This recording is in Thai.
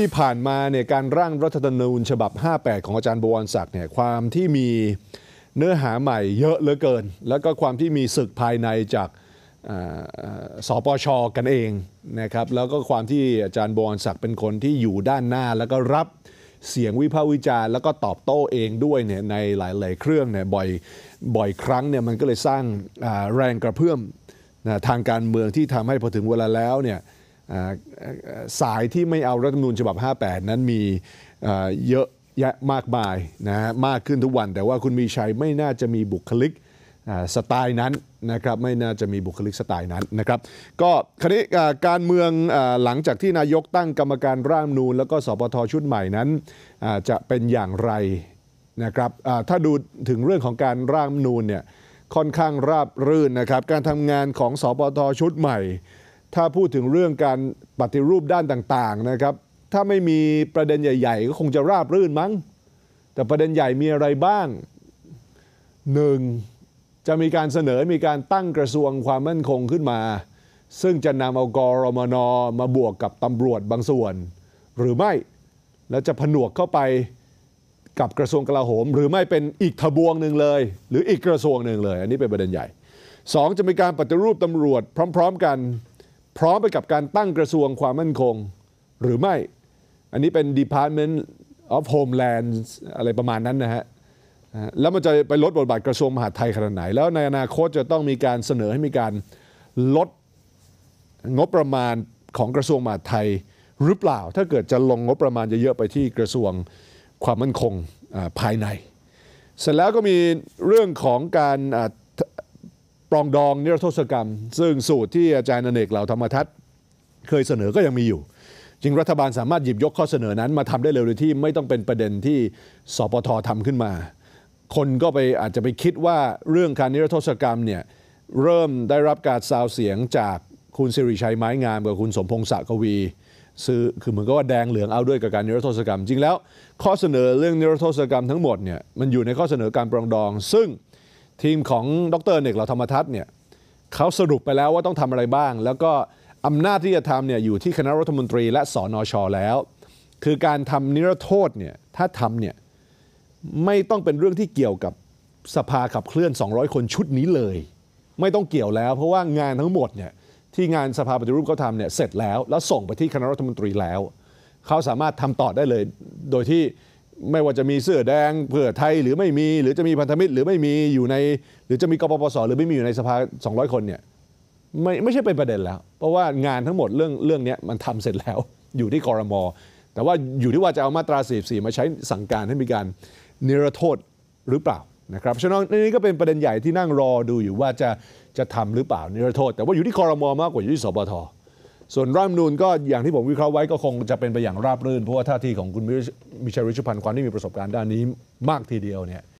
ที่ผ่านมาเนี่ยการร่างรัฐธรรมนูญ ฉบับ 58 ของอาจารย์บวรศักดิ์เนี่ยความที่มีเนื้อหาใหม่เยอะเหลือเกิน แล้วก็ความที่มีศึกภายในจากสปชกันเองนะครับแล้วก็ความที่อาจารย์บวรศักดิ์เป็นคนที่อยู่ด้านหน้า แล้วก็รับเสียงวิพากษ์วิจารณ์แล้วก็ตอบโต้เองด้วยเนี่ยในหลาย ๆ เครื่องเนี่ยบ่อยบ่อยครั้งเนี่ยมันก็เลยสร้างแรงกระเพื่อมทางการเมืองที่ทำให้พอถึงเวลาแล้วเนี่ยสายที่ไม่เอารัฐธรรมนูญฉบับ 58 นั้นมีเยอะแยะมากมายนะมากขึ้นทุกวัน แต่ว่าคุณมีชัยไม่น่าจะมีบุคลิกสไตล์นั้นนะครับ ไม่น่าจะมีบุคลิกสไตล์นั้นนะครับ ก็คณิการเมืองหลังจากที่นายกตั้งกรรมการร่างนูนแล้วก็สปทชุดใหม่นั้นจะเป็นอย่างไรนะครับถ้าดูถึงเรื่องของการร่างนูนเนี่ยค่อนข้างราบรื่นนะครับ การทำงานของสปทชุดใหม่ถ้าพูดถึงเรื่องการปฏิรูปด้านต่างๆนะครับ ถ้าไม่มีประเด็นใหญ่ๆก็คงจะราบรื่นมั้ง แต่ประเด็นใหญ่มีอะไรบ้าง หนึ่งจะมีการเสนอมีการตั้งกระทรวงความมั่นคงขึ้นมา ซึ่งจะนำเอากรมนมาบวกกับตำรวจบางส่วนหรือไม่ แล้วจะผนวกเข้าไปกับกระทรวงกลาโหม หรือไม่เป็นอีกทบวงหนึ่งเลย หรืออีกกระทรวงหนึ่งเลย อันนี้เป็นประเด็นใหญ่ 2 จะมีการปฏิรูปตำรวจพร้อม ๆ กันพร้อมไปกับการตั้งกระทรวงความมั่นคงหรือไม่ อันนี้เป็น Department of Homeland อะไรประมาณนั้นนะฮะ แล้วมันจะไปลดบทบาทกระทรวงมหาดไทยขนาดไหน แล้วในอนาคตจะต้องมีการเสนอให้มีการลดงบประมาณของกระทรวงมหาดไทยหรือเปล่า ถ้าเกิดจะลงงบประมาณจะเยอะไปที่กระทรวงความมั่นคงภายใน เสร็จแล้วก็มีเรื่องของการรองดองนิรโทษกรรม ซึ่งสูตรที่อาจารย์นเนกเหล่าธรรมทัศน์เคยเสนอก็ยังมีอยู่ จริงรัฐบาลสามารถหยิบยกข้อเสนอนั้นมาทำได้เร็วโดยที่ไม่ต้องเป็นประเด็นที่สปททำขึ้นมา คนก็ไปอาจจะไปคิดว่าเรื่องการนิรโทษกรรมเนี่ยเริ่มได้รับการซาวเสียงจากคุณสิริชัยไม้งามกับคุณสมพงษ์ศักวีซื้อคือเหมือนกับว่าแดงเหลืองเอาด้วยกับการนิรโทษกรรมจริงแล้วข้อเสนอเรื่องนิรโทษกรรมทั้งหมดเนี่ยมันอยู่ในข้อเสนอการปรองดอง ซึ่งทีมของดรเนกเห่าธรรมทัศน์เนี่ยเขาสรุปไปแล้วว่าต้องทำอะไรบ้าง แล้วก็อำนาจที่จะทำเนี่ยอยู่ที่คณะรัฐมนตรี และสอนอชอแล้ว คือการทำนิรโทษเนี่ยถ้าทำเนี่ยไม่ต้องเป็นเรื่องที่เกี่ยวกับสภาขับเคลื่อน 200 คนชุดนี้เลย ไม่ต้องเกี่ยวแล้ว เพราะว่างานทั้งหมดเนี่ยที่งานสภาปฏิรูปเขาทำเนี่ยเสร็จแล้ว แล้วส่งไปที่คณะรัฐมนตรีแล้วเขาสามารถทำต่อได้เลยโดยที่ไม่ว่าจะมีเสื้อแดง เพื่อไทยหรือไม่มี หรือจะมีพันธมิตรหรือไม่มีอยู่ใน หรือจะมีกปปสหรือไม่มีอยู่ในสภา 200 คนเนี่ยไม่ไม่ใช่เป็นประเด็นแล้ว เพราะว่างานทั้งหมดเรื่องเรื่องนี้มันทำเสร็จแล้วอยู่ที่กรมอแต่ว่าอยู่ที่ว่าจะเอามาตรา 44 มาใช้สั่งการให้มีการเนรโทษหรือเปล่านะครับฉะนั้นนี่ก็เป็นประเด็นใหญ่ที่นั่งรอดูอยู่ว่าจะจะทำหรือเปล่าเนรโทษแต่ว่าอยู่ที่กรมอมากกว่าอยู่ที่สบทส่วนรัฐมนูนก็อย่างที่ผมวิเคราะห์ไว้ก็คงจะเป็นไปอย่างราบรื่น เพราะว่าท่าทีของคุณมิชลริชพันธ์ความที่มีประสบการณ์ด้านนี้มากทีเดียวเนี่ย